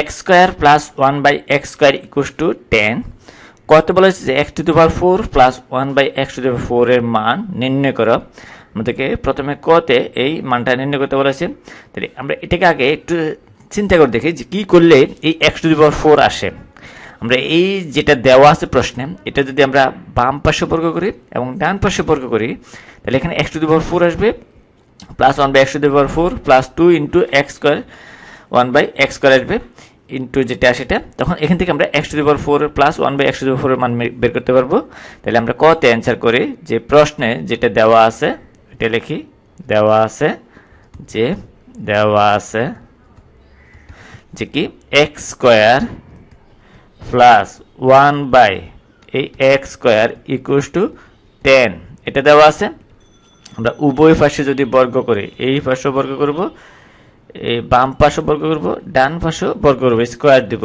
x square plus one by x square equals to ten কত বলা হয়েছে যে x to the power four plus one by x to the power ফোরের মান নির্ণয় করো আমাদেরকে প্রথমে কতে এই মানটা নির্ণয় করতে বলেছে তাহলে আমরা এটাকে আগে একটু চিন্তা করে দেখি যে কী করলে এই x to the power four আসে আমরা এই যেটা দেওয়া আছে প্রশ্নে এটা যদি আমরা বাম পাশে বর্গ করি এবং ডান পাশে বর্গ করি তাহলে এখানে x to the power four আসবে plus one by x to the power four plus two into x square one by x square আসবে ইন্টু যেটা সেটা তখন এখান থেকে আমরা x to the four plus one by x to ফোরের মান বের করতে পারবো তাহলে আমরা কতে অ্যান্সার করি যে প্রশ্নে যেটা দেওয়া আছে এটা লিখি দেওয়া আছে যে দেওয়া আছে যে কি x square plus one by এই x square equals to ten এটা দেওয়া আছে আমরা উভয় পাশে যদি বর্গ করি এই পাশে বর্গ করবো এই বাম পাশও বর্গ করবো ডান পাশও বর্গ করবো স্কোয়ার দিব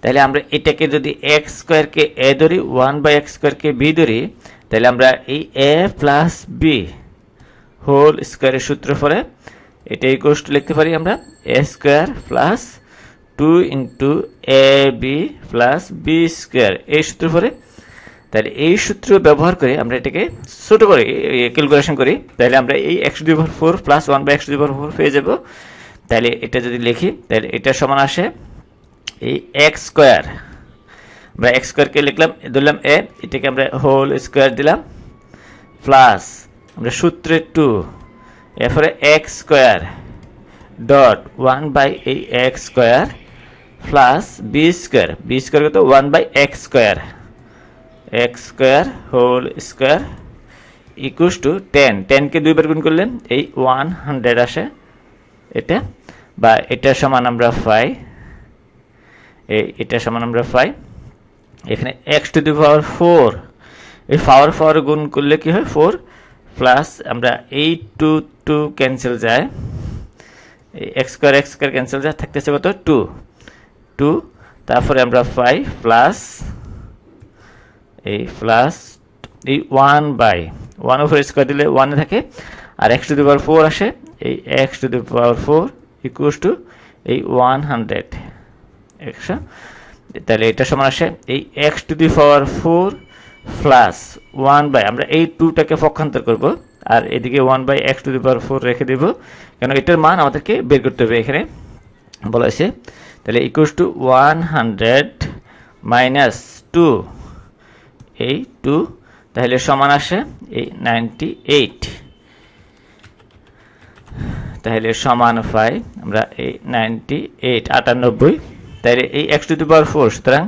তাহলে আমরা এটাকে যদি এক্স স্কোয়ারকে এ ধরি ওয়ান বাই এক্স স্কোয়ারকে বি ধরি তাহলে আমরা এই এ প্লাস বি হোল স্কোয়ারের সূত্র পরে এটা এই টু লিখতে পারি আমরা A square plus two into A B plus B square এই সূত্র পরে তাহলে এই সূত্র ব্যবহার করে আমরা এটাকে ছোট করে ক্যালকুলেশন করি তাহলে আমরা এই একশো দুই ফোর প্লাস ওয়ান বাই একশো দুই ফোর পেয়ে যাবো তাহলে এটা যদি লিখি তাহলে এটা সমান আসে এই এক্স স্কোয়ার আমরা এক্স স্কোয়ারকে লিখলাম ধরলাম এ এটাকে আমরা হোল স্কোয়ার দিলাম প্লাস আমরা সূত্রে টু এরপরে x square dot one by এই x square plus B square B square কত one by x square x square whole square equals to ten টেনকে দুইবার গুণ করলেন এই ওয়ান হান্ড্রেড আসে এটা বা এটা সমান আমরা পাই এটা সমান আমরা পাই এখানে x to the power four এই পাওয়ার পাওয়ার গুণ করলে কি হয় ফোর প্লাস আমরা এই টু টু ক্যান্সেল যায় x square x square cancel যায় থাকতেছে কত টু টু তারপরে আমরা পাই প্লাস এই প্লাস এই one by one over square দিলে ওয়ানে থাকে আর x to the power four আসে এই x to the power four equals to এই ওয়ান হান্ড্রেড একশো তাহলে এটা সমান আসে এই x to the power four plus one by আমরা এই টুটাকে পক্ষান্তর করবো আর এদিকে one by x to the power four রেখে দেবো কেন এটার মান আমাদেরকে বের করতে হবে এখানে বলা হয়েছে তাহলে equals to one hundred minus two এই টু তাহলে সমান আসে এই নাইনটি এইট তাহলে সমান পাই আমরা এই নাইনটি এইট আটানব্বই তাহলে এই x to the power four সুতরাং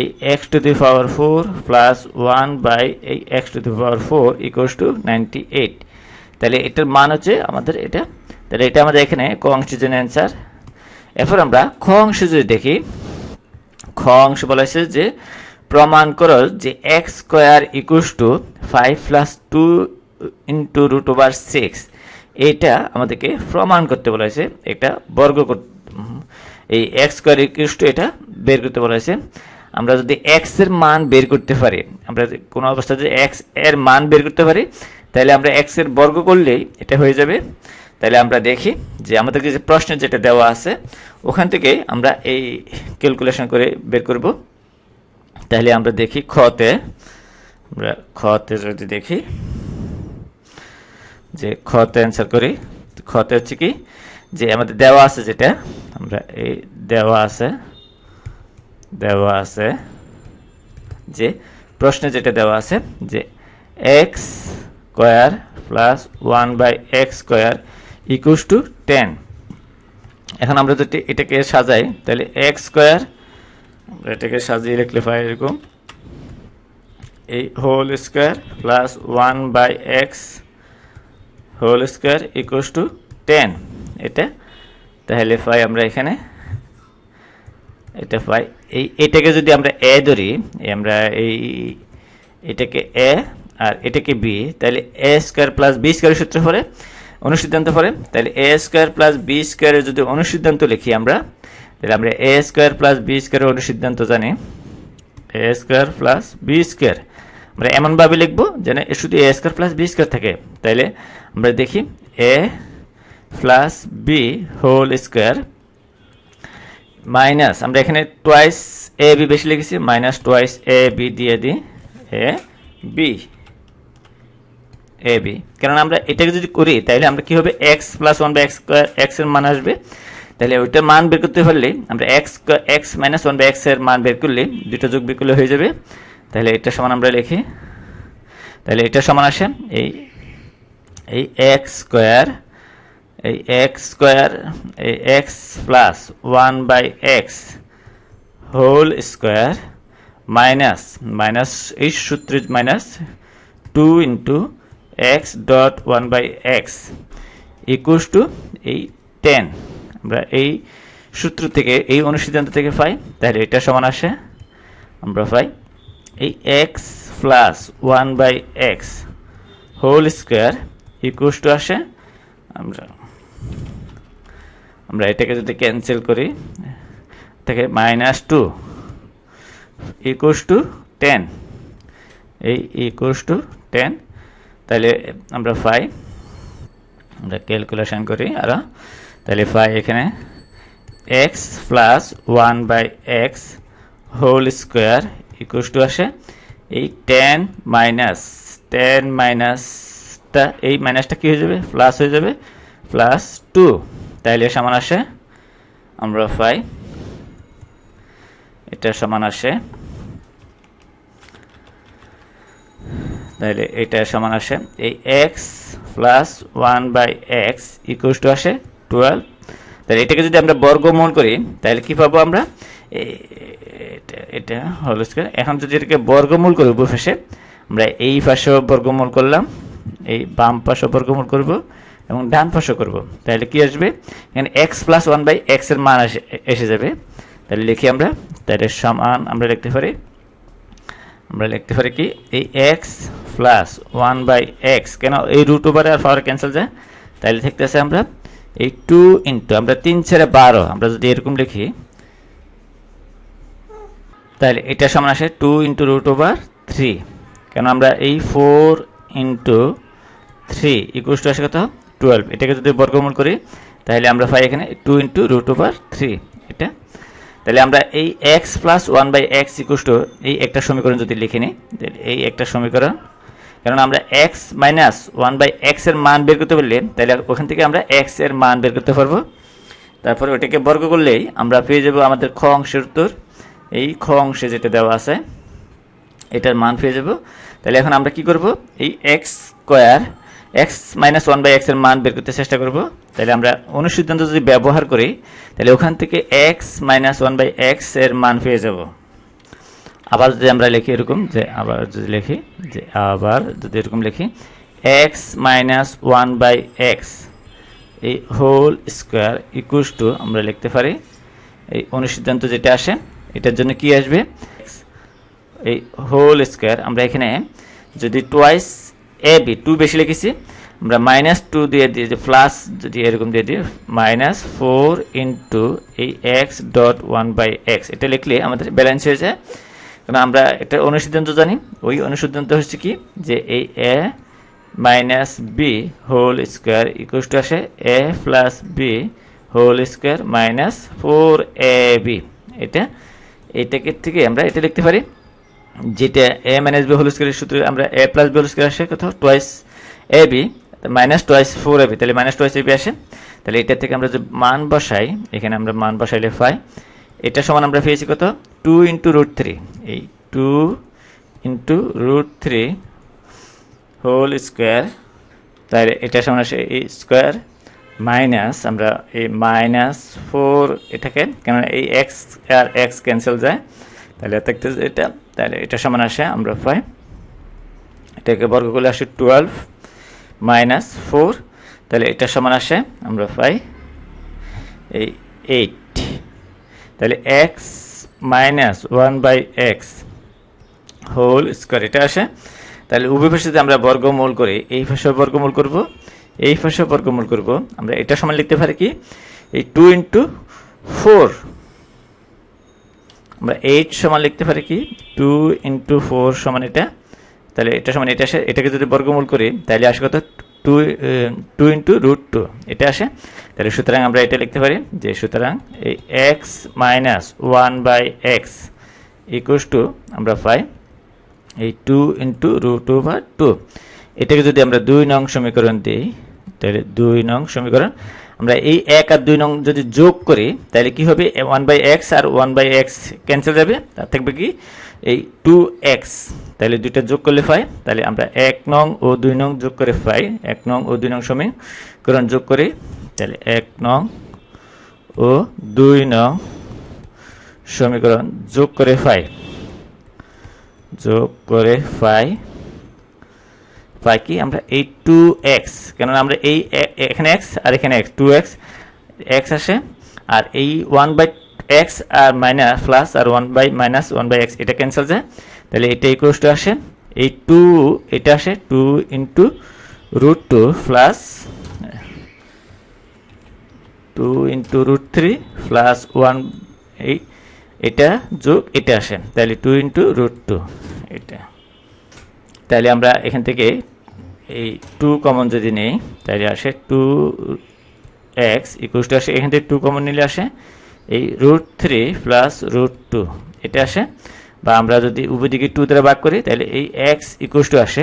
এই x to the power four plus one by এই x to the power four equals to ninety eight তাহলে এটার মান হচ্ছে আমাদের এটা তাহলে এটা আমাদের এখানে ক অংশের জন্য অ্যান্সার এরপর আমরা খ অংশ যদি দেখি খ অংশ বলা হয়েছে যে প্রমাণ করো যে x square equals to five plus two into root over six এটা আমাদেরকে প্রমাণ করতে বলা হয়েছে এটা বর্গ এই এক্স স্কোয়ার ইকুষ্ট এটা বের করতে বলা হয়েছে আমরা যদি এক্স এর মান বের করতে পারি আমরা কোনো অবস্থা যদি এক্স এর মান বের করতে পারি তাহলে আমরা এক্স এর বর্গ করলেই এটা হয়ে যাবে তাহলে আমরা দেখি যে আমাদেরকে যে প্রশ্ন যেটা দেওয়া আছে ওখান থেকে আমরা এই ক্যালকুলেশন করে বের করব তাহলে আমরা দেখি খতে আমরা খতে যদি দেখি যে খতে অ্যান্সার করি খতে হচ্ছে কি যে আমাদের দেওয়া আছে যেটা আমরা এই দেওয়া আছে দেওয়া আছে যে প্রশ্নে যেটা দেওয়া আছে যে x square plus one by x square equals to ten এখন আমরা যদি এটাকে সাজাই তাহলে এক্স স্কোয়ার আমরা এটাকে সাজিয়ে লিখলে পাই এরকম এই whole square plus one by x whole square equals to ten এটা তাহলে পাই আমরা এখানে এটা পাই এই এটাকে যদি আমরা এ ধরি আমরা এই এটাকে এ আর এটাকে বি তাহলে A square plus B square সূত্র পরে অনুসিদ্ধান্ত পরে তাহলে এ স্কোয়ার প্লাস বি স্কোয়ারের যদি অনুসিদ্ধান্ত লিখি আমরা তাহলে আমরা এ স্কোয়ার প্লাস বি স্কোয়ারের অনুসিদ্ধান্ত জানি A square plus B square আমরা এমনভাবে লিখব যেন শুধু A square plus B square থাকে তাইলে আমরা দেখি A plus B whole square minus আমরা এখানে টোয়াইস এ বি বেশি লিখেছি মাইনাস টোয়াইস এ বি দিয়ে দিই এ বি এ বি কারণ আমরা এটাকে যদি করি তাহলে আমরা কি হবে x plus one by x square x এর মান আসবে তাহলে ওইটার মান বের করতে পারলে আমরা x x minus one by x এর মান বের করলে দুটো যোগ বের করলে হয়ে যাবে তাহলে এটা সমান আমরা লিখি তাহলে এটা সমান আসেন এই এই এক্স স্কোয়ার এই এক্স স্কোয়ার এই x plus one by x whole square minus minus এই সূত্রে minus two into x dot one by x equals to এই টেন আমরা এই সূত্র থেকে এই অনুসিদ্ধান্ত থেকে পাই তাহলে এটা সমান আসে আমরা পাই এই x plus one by x whole square equals to আসে আমরা আমরা এটাকে যদি ক্যান্সেল করি থেকে minus two equals to ten এই ইকুয়াস টু টেন তাহলে আমরা ফাই আমরা ক্যালকুলেশন করি আরও তাহলে ফাই এখানে x plus one by x whole square equals to আসে এই টেন মাইনাস টেন মাইনাসটা এই মাইনাসটা কী হয়ে যাবে প্লাস হয়ে যাবে প্লাস টু তাইলে সমান আসে আমরা পাই এটা সমান আসে তাহলে এটা সমান আসে এই x plus one by x equals to আসে টুয়েলভ তাহলে এটাকে যদি আমরা বর্গমূল করি তাহলে কি পাবো আমরা এটা হোল স্কোয়ার এখন যদি এটাকে বর্গমূল করি উপ আমরা এই পাশেও বর্গমূল করলাম এই বাম পাশে বর্গমূল করব এবং ডান পাশে করব তাহলে কি আসবে এখানে এক্স প্লাস ওয়ান বাই এক্সের মান এসে যাবে তাহলে লিখি আমরা তাহলে সমান আমরা লিখতে পারি আমরা লিখতে পারি কি এই x plus one by x কেন এই রুট ওভারে আর পাওয়ার ক্যান্সেল যায় তাহলে থাকতেছে আমরা এই টু ইন্টু আমরা তিন ছেড়ে বারো আমরা যদি এরকম লিখি তাহলে এটা সমান আসে two into root over three কেন আমরা এই four into three equal to আসে কত টুয়েলভ এটাকে যদি বর্গমূল করি তাহলে আমরা পাই এখানে two into root over three এটা তাহলে আমরা এই x plus one by x equal to এই একটা সমীকরণ যদি লিখে নিই তাহলে এই একটা সমীকরণ কারণ আমরা x minus one by x এর মান বের করতে পারলে তাহলে ওখান থেকে আমরা এক্স এর মান বের করতে পারবো তারপরে ওটাকে বর্গ করলেই আমরা পেয়ে যাব আমাদের খ অংশের উত্তর এই খ অংশে যেটা দেওয়া আছে এটার মান পেয়ে যাব তাহলে এখন আমরা কি করব এই x square x minus one by এক্সের মান বের করতে চেষ্টা করব তাহলে আমরা অনুসিদ্ধান্ত যদি ব্যবহার করি তাহলে ওখান থেকে x minus one by x এর মান পেয়ে যাব আবার যদি আমরা লিখি এরকম যে আবার যদি লিখি যে আবার যদি এরকম লিখি x minus one by x এই হোল স্কোয়ার ইকুয়াল টু আমরা লিখতে পারি এই অনুসিদ্ধান্ত যেটা আসে এটার জন্য কি আসবে এই হোল স্কোয়ার আমরা এখানে যদি টোয়াইস এ বি টু বেশি লিখেছি আমরা মাইনাস টু দিয়ে দিয়ে যে প্লাস যদি এরকম দিয়ে দিই মাইনাস ফোর ইন্টু এই x dot one by x এটা লিখলে আমাদের ব্যালেন্স হয়ে যায় কারণ আমরা একটা অনুসিদ্ধান্ত জানি ওই অনুসিদ্ধান্ত হচ্ছে কি যে এই A minus B whole square equal to আসে A plus B whole square minus four A B এটা এটাকে থেকে আমরা এটা লিখতে পারি যেটা এ মাইনাস বি হোল স্কোয়ারের সূত্রে আমরা A plus B whole square আসে কোথাও twice A B minus twice four A B তাহলে মাইনাস টোয়াইস এ বি আসে তাহলে এটা থেকে আমরা যে মান বসাই এখানে আমরা মান বসাইলে পাই এটা সমান আমরা পেয়েছি কত টু ইন্টু রুট থ্রি এই two into root three whole square তাহলে এটা সমান আসে স্কোয়ার মাইনাস আমরা এই মাইনাস ফোর এটাকে কেন এই এক্স আর এক্স ক্যান্সেল যায় তাহলে থাকতে এটা তাহলে এটা সমান আসে আমরা পাই এটাকে বর্গ করলে আসে টুয়েলভ মাইনাস ফোর তাহলে এটা সমান আসে আমরা পাই এই এইট তাহলে x minus one by x whole square এটা আসে তাহলে উভয় ভাষাতে আমরা বর্গমূল করি এই ভাষায় বর্গমূল করবো এই পাশে বর্গমূল করব আমরা এটা সমান লিখতে পারি কি এই টু ইন্টু ফোর আমরা এইট সমান লিখতে পারি কি টু ইন্টু ফোর সমান এটা তাহলে এটা সমান এটা আসে এটাকে যদি বর্গমূল করি তাহলে আসে কত two two into root two এটা আসে তাহলে সুতরাং আমরা এটা লিখতে পারি যে সুতরাং এই x minus one by x equals to আমরা পাই এই টু ইন্টু রুট টু বা টু এটাকে যদি আমরা দুই নং সমীকরণ দিই তাহলে দুই নং সমীকরণ আমরা এই এক আর দুই নং যদি যোগ করি তাহলে কি হবে ওয়ান বাই এক্স আর ওয়ান বাই এক্স ক্যান্সেল যাবে তার থাকবে কি এই টু এক্স তাহলে দুইটা যোগ করলে পাই তাহলে আমরা এক নং ও দুই নং যোগ করে পাই এক নং ও দুই নং সমীকরণ যোগ করি তাহলে এক নং ও দুই নং সমীকরণ যোগ করে পাই যোগ করে পাই পাই কি আমরা এই টু এক্স কেননা আমরা এই এখানে এক্স আর এখানে এক্স টু এক্স এক্স আসে আর এই ওয়ান বাই এক্স আর মাইনাস প্লাস আর one by minus one by x এটা ক্যান্সেল যায় তাহলে এটা এই কোর্সটা আসে এই টু এটা আসে two into root two plus two into root three plus one এই এটা যোগ এটা আসে তাহলে টু ইন্টু রুট টু এটা তাহলে আমরা এখান থেকে এই টু কমন যদি নেই তাহলে আসে টু এক্স ইকুয়াল টু আসে এখান থেকে টু কমন নিলে আসে এই root three plus root two এটা আসে বা আমরা যদি দিকে টু দ্বারা ভাগ করি তাহলে এই এক্স ইকুয়াল টু আসে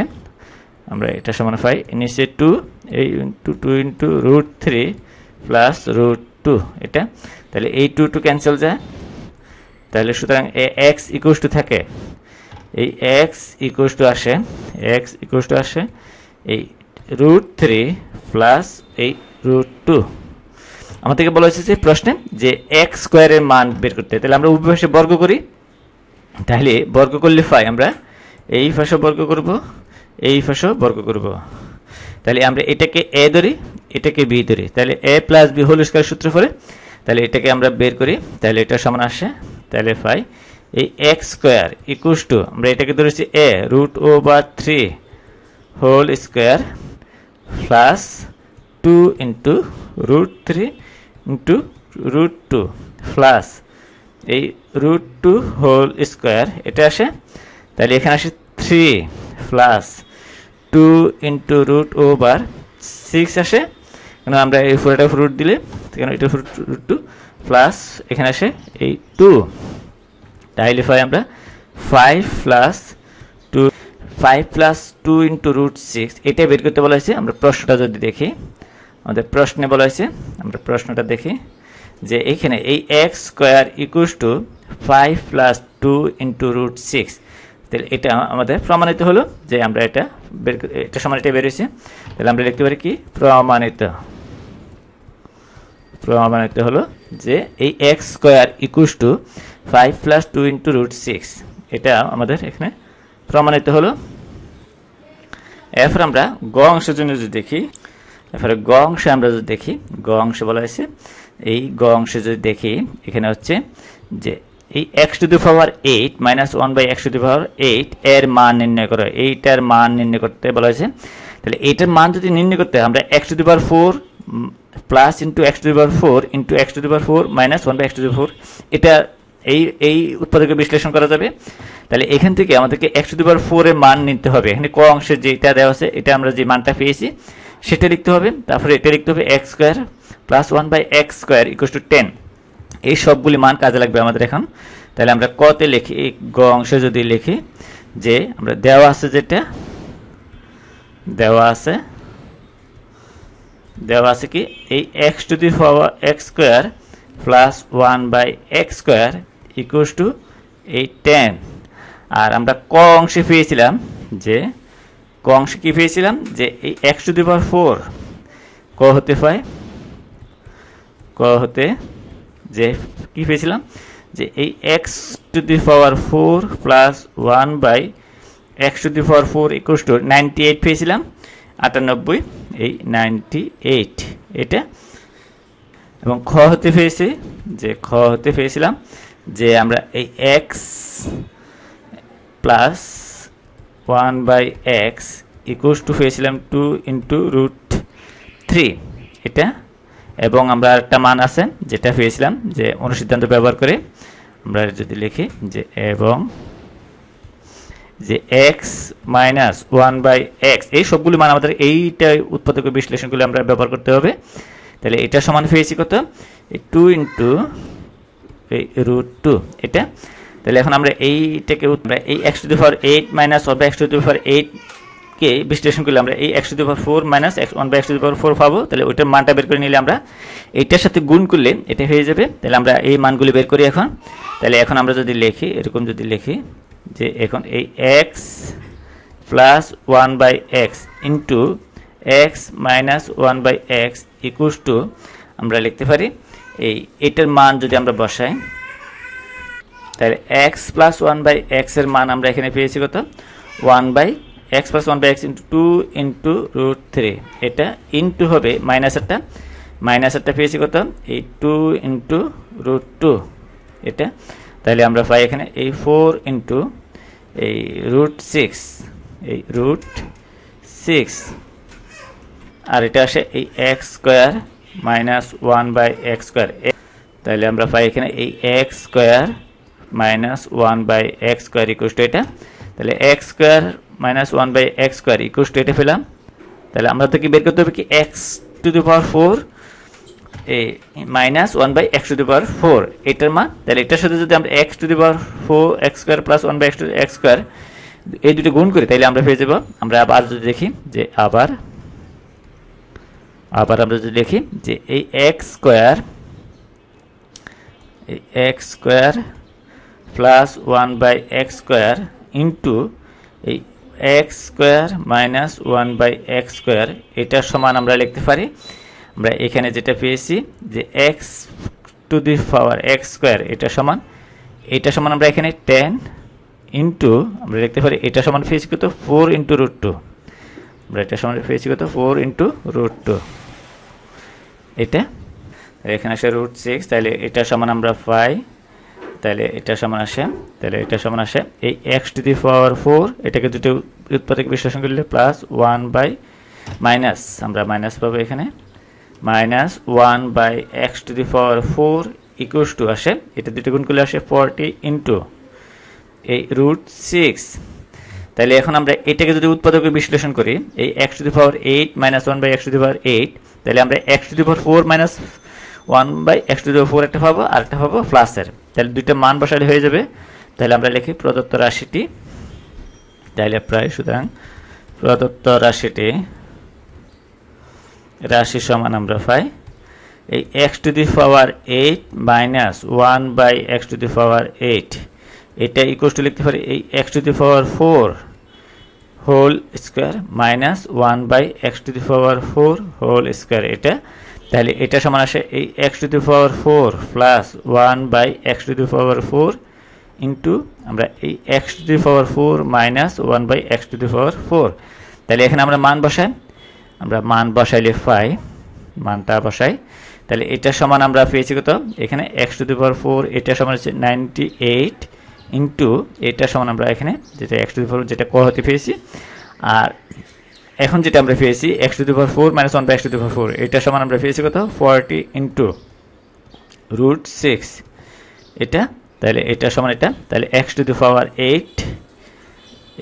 আমরা এটা সমান পাই নিচে টু এই two two into root three plus root two এটা তাহলে এই টু টু ক্যান্সেল যায় তাহলে সুতরাং এ এক্স ইকুয়াল টু থাকে এই এক্স ইকুয়াল টু আসে এক্স ইকুয়াল টু আসে এই রুট থ্রি প্লাস এই রুট টু থেকে বলা হয়েছে সেই প্রশ্নে যে এক্স স্কোয়ারের মান বের করতে তাহলে আমরা উভয় বর্গ করি তাহলে বর্গ করলে পাই আমরা এই ফাঁসও বর্গ করব এই ফাঁসও বর্গ করব তাহলে আমরা এটাকে এ ধরি এটাকে বি ধরি তাহলে a plus B whole square সূত্র ফলে তাহলে এটাকে আমরা বের করি তাহলে এটা সমান আসে তাহলে ফাই এই এক্স স্কোয়ার ইকুয়াস টু আমরা এটাকে ধরেছি এ রুট ও বা three whole square plus 2 into root 3 into root 2 plus এই রুট টু হোল স্কোয়ার এটা আসে তাহলে এখানে আসে three plus two into root over six আসে কেন আমরা এই ফোরটা রুট দিলে সেখানে এটা রুট রুট টু প্লাস এখানে আসে এই টু তাহলে হয় আমরা five plus five plus two into root six এটা বের করতে বলা হয়েছে আমরা প্রশ্নটা যদি দেখি আমাদের প্রশ্নে বলা হয়েছে আমরা প্রশ্নটা দেখি যে এখানে এই x square equals to five plus two into root six তাহলে এটা আমাদের প্রমাণিত হলো যে আমরা এটা বের এটা সমান এটা বেরিয়েছে তাহলে আমরা লিখতে পারি কি প্রমাণিত প্রমাণিত হলো যে এই x square equals to five plus two into root six এটা আমাদের এখানে প্রমাণিত হলো এরপর আমরা গ অংশের জন্য যদি দেখি এরপরে গ অংশে আমরা যদি দেখি গ অংশে বলা হয়েছে এই গ অংশে যদি দেখি এখানে হচ্ছে যে এই x to the power eight minus one by x to the power eight এর মান নির্ণয় করা হয় এইটার মান নির্ণয় করতে বলা হয়েছে তাহলে এইটার মান যদি নির্ণয় করতে হয় আমরা x to the power four plus into x to the power four into x to the power four minus one by x to the four এটা এই এই উৎপাদকে বিশ্লেষণ করা যাবে তাহলে এখান থেকে আমাদেরকে একশো দুবার ফোরের মান নিতে হবে এখানে ক অংশের যেটা দেওয়া আছে এটা আমরা যে মানটা পেয়েছি সেটা লিখতে হবে তারপরে এটা লিখতে হবে x square plus one by x square equals to ten এই সবগুলি মান কাজে লাগবে আমাদের এখন তাহলে আমরা কতে লিখি এই গ অংশে যদি লিখি যে আমরা দেওয়া আছে যেটা দেওয়া আছে দেওয়া আছে কি এই x to the power x square plus one by x square equals to এই টেন আর আমরা ক অংশে পেয়েছিলাম যে ক অংশে কী পেয়েছিলাম যে এই x to the power four ক হতে পায় ক হতে যে কী পেয়েছিলাম যে এই x to the power four plus one by x to the power four একুশ টু নাইনটি এইট পেয়েছিলাম আটানব্বই এই নাইনটি এইট এটা এবং খ হতে পেয়েছি যে খ হতে পেয়েছিলাম যে আমরা এই x plus one by x equals to পেয়েছিলাম টু ইন্টু রুট থ্রি এটা এবং আমরা একটা মান আছে যেটা পেয়েছিলাম যে অনুসিদ্ধান্ত ব্যবহার করে আমরা যদি লিখি যে এবং যে x minus one by x এই সবগুলি মান আমাদের এইটা উৎপাদক বিশ্লেষণগুলি আমরা ব্যবহার করতে হবে তাহলে এটা সমান পেয়েছি কত টু ইন্টু এই রুট টু এটা তাহলে এখন আমরা এইটাকে আমরা এই x to the for eight minus one by x to the for এইটকে বিশ্লেষণ করলে আমরা এই x to the for four minus x one by x to the for four পাবো তাহলে ওইটার মানটা বের করে নিলে আমরা এইটার সাথে গুণ করলে এটা হয়ে যাবে তাহলে আমরা এই মানগুলি বের করি এখন তাহলে এখন আমরা যদি লিখি এরকম যদি লিখি যে এখন এই x plus one by x into x minus one by x equals to আমরা লিখতে পারি এই এটার মান যদি আমরা বসাই তাহলে এক্স প্লাস ওয়ান বাই এক্সের মান আমরা এখানে পেয়েছি কত one by x plus one by x into two into root three এটা ইন্টু হবে মাইনাসেরটা মাইনাসেরটা পেয়েছি কত এই টু ইন্টু রুট টু এটা তাহলে আমরা পাই এখানে এই ফোর ইন্টু এই রুট সিক্স এই রুট সিক্স আর এটা আসে এই x square minus one by x square তাহলে আমরা পাই এখানে এই x square minus one by x square equals to এটা তাহলে x square minus one by x square equals to এটা পেলাম তাহলে আমরা তো কি বের করতে হবে কি x to the power four এই minus one by x to the power four এটার মান তাহলে এটার সাথে যদি আমরা x to the power four x square plus one by x to x square এই দুটো গুণ করি তাহলে আমরা পেয়ে যাব আমরা আবার যদি দেখি যে আবার আবার আমরা যদি দেখি যে এই এক্স স্কোয়ার এই x square plus one by x square into এই x square minus one by x square এটার সমান আমরা লিখতে পারি আমরা এখানে যেটা পেয়েছি যে x to the power x square এটা সমান এটা সমান আমরা এখানে টেন ইন্টু আমরা লিখতে পারি এটা সমান পেয়েছি কত ফোর ইন্টু রুট টু আমরা এটা সমান পেয়েছি কত ফোর ইন্টু রুট টু এটা এখানে আসে রুট সিক্স তাহলে এটা সমান আমরা পাই তাহলে এটা সমান আসে তাহলে এটা সমান আসে এই x to the power four এটাকে দুটো উৎপাদক বিশ্লেষণ করলে প্লাস ওয়ান বাই মাইনাস আমরা মাইনাস পাবো এখানে minus one by x to the power four equals to আসে এটা দুটো গুণ করলে আসে ফোরটি ইন্টু এই রুট সিক্স তাহলে এখন আমরা এটাকে যদি উৎপাদকে বিশ্লেষণ করি এই x to the power eight minus one by x to the power eight তাহলে আমরা x to the power four minus one by x to the power four একটা পাবো আর একটা পাবো প্লাসের তাহলে দুইটা মান বসালে হয়ে যাবে তাহলে আমরা লিখি প্রদত্ত রাশিটি তাহলে প্রায় সুতরাং প্রদত্ত রাশিটি রাশি সমান আমরা পাই এই x to the power eight minus one by x to the power eight এটা ইকোয়াল টু লিখতে পারি এই x to the power four whole square minus one by x to the power four whole square এটা তাহলে এটা সমান আসে এই x to the power four plus one by x to the power four into আমরা এই x to the power four minus one by x to the power four তাহলে এখানে আমরা মান বসাই আমরা মান বসাইলে ফাই মানটা বসাই তাহলে এটা সমান আমরা পেয়েছি কত এখানে x to the power four এটা সমান হচ্ছে নাইনটি এইট ইন্টু এটার সমান আমরা এখানে যেটা এক্স টু দি পাওয়ার যেটা ক হতে পেয়েছি আর এখন যেটা আমরা পেয়েছি x to the power four minus one by x to the power four এটা সমান আমরা পেয়েছি কত ফোরটি ইন্টু রুট সিক্স এটা তাহলে এটা সমান এটা তাহলে x to the power eight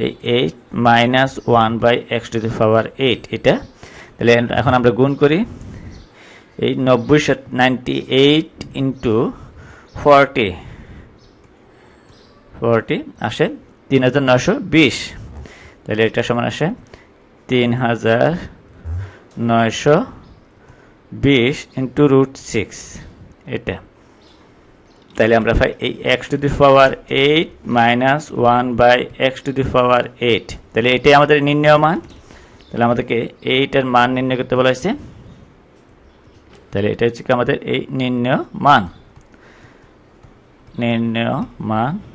এই eight minus one by x to the power eight এটা তাহলে এখন আমরা গুণ করি এই নব্বই ninety eight into forty forty আসে তিন হাজার নশো বিশ তাহলে এটা সমান আসে তিন হাজার নয়শো বিশ ইন্টু রুট সিক্স এটা তাহলে আমরা পাই এই x to the power eight minus one by x to the power eight তাহলে এটাই আমাদের নির্ণয় মান তাহলে আমাদেরকে এইটার মান নির্ণয় করতে বলা হয়েছে তাহলে এটা হচ্ছে আমাদের এই নির্ণয় মান নির্ণয় মান